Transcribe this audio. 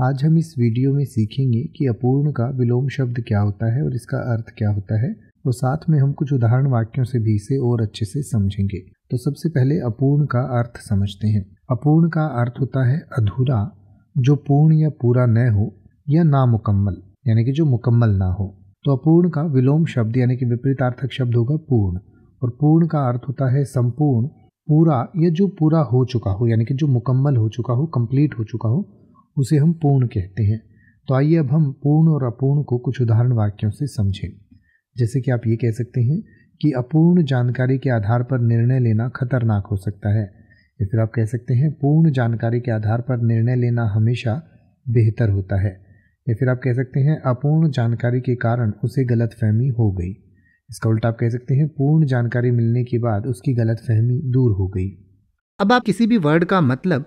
आज हम इस वीडियो में सीखेंगे कि अपूर्ण का विलोम शब्द क्या होता है और इसका अर्थ क्या होता है और साथ में हम कुछ उदाहरण वाक्यों से भी इसे और अच्छे से समझेंगे तो सबसे पहले अपूर्ण का अर्थ समझते हैं अपूर्ण का अर्थ होता है अधूरा जो पूर्ण या पूरा न हो या नामुकम्मल यानी कि जो मुकम्मल ना हो तो अपूर्ण का विलोम शब्द यानी कि विपरीतार्थक शब्द होगा पूर्ण और पूर्ण का अर्थ होता है संपूर्ण पूरा या जो पूरा हो चुका हो यानी कि जो मुकम्मल हो चुका हो कंप्लीट हो चुका हो उसे हम पूर्ण कहते हैं तो आइए अब हम पूर्ण और अपूर्ण को कुछ उदाहरण वाक्यों से समझें जैसे कि आप ये कह सकते हैं कि अपूर्ण जानकारी के आधार पर निर्णय लेना खतरनाक हो सकता है या फिर आप कह सकते हैं पूर्ण जानकारी के आधार पर निर्णय लेना हमेशा बेहतर होता है या फिर आप कह सकते हैं अपूर्ण जानकारी के कारण उसे गलतफहमी हो गई इसका उल्टा आप कह सकते हैं पूर्ण जानकारी मिलने के बाद उसकी गलतफहमी दूर हो गई अब आप किसी भी वर्ड का मतलब